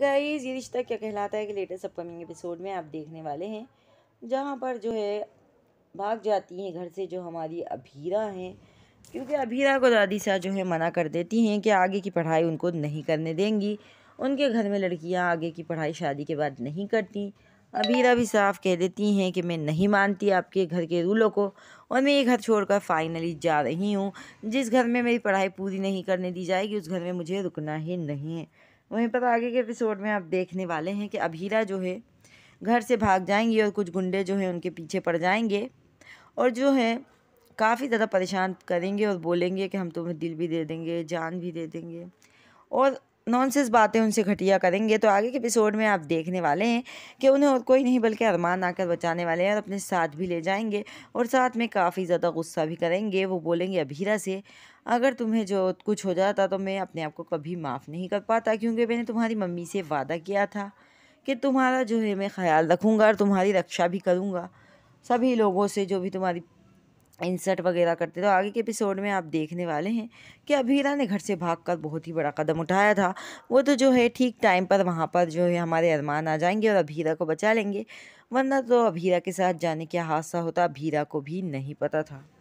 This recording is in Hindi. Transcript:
गाइस ये रिश्ता क्या कहलाता है कि लेटेस्ट अपकमिंग एपिसोड में आप देखने वाले हैं जहाँ पर जो है भाग जाती हैं घर से जो हमारी अभीरा हैं क्योंकि अभीरा को दादी सा जो है मना कर देती हैं कि आगे की पढ़ाई उनको नहीं करने देंगी उनके घर में लड़कियाँ आगे की पढ़ाई शादी के बाद नहीं करती अभीरा भी साफ कह देती हैं कि मैं नहीं मानती आपके घर के रूलों को और मैं ये घर छोड़कर फाइनली जा रही हूँ जिस घर में मेरी पढ़ाई पूरी नहीं करने दी जाएगी उस घर में मुझे रुकना ही नहीं है वहीं पर तो आगे के एपिसोड में आप देखने वाले हैं कि अभीरा जो है घर से भाग जाएंगी और कुछ गुंडे जो हैं उनके पीछे पड़ जाएंगे और जो है काफ़ी ज़्यादा परेशान करेंगे और बोलेंगे कि हम तुम्हें दिल भी दे देंगे जान भी दे देंगे और नॉनसेंस बातें उनसे घटिया करेंगे तो आगे के एपिसोड में आप देखने वाले हैं कि उन्हें और कोई नहीं बल्कि अरमान आकर बचाने वाले हैं और अपने साथ भी ले जाएंगे और साथ में काफ़ी ज़्यादा गुस्सा भी करेंगे वो बोलेंगे अभीरा से अगर तुम्हें जो कुछ हो जाता तो मैं अपने आप को कभी माफ़ नहीं कर पाता क्योंकि मैंने तुम्हारी मम्मी से वादा किया था कि तुम्हारा जो है मैं ख्याल रखूँगा और तुम्हारी रक्षा भी करूँगा सभी लोगों से जो भी तुम्हारी इंसर्ट वगैरह करते तो आगे के एपिसोड में आप देखने वाले हैं कि अभीरा ने घर से भागकर बहुत ही बड़ा कदम उठाया था वो तो जो है ठीक टाइम पर वहाँ पर जो है हमारे अरमान आ जाएंगे और अभीरा को बचा लेंगे वरना तो अभीरा के साथ जाने का हादसा होता अभीरा को भी नहीं पता था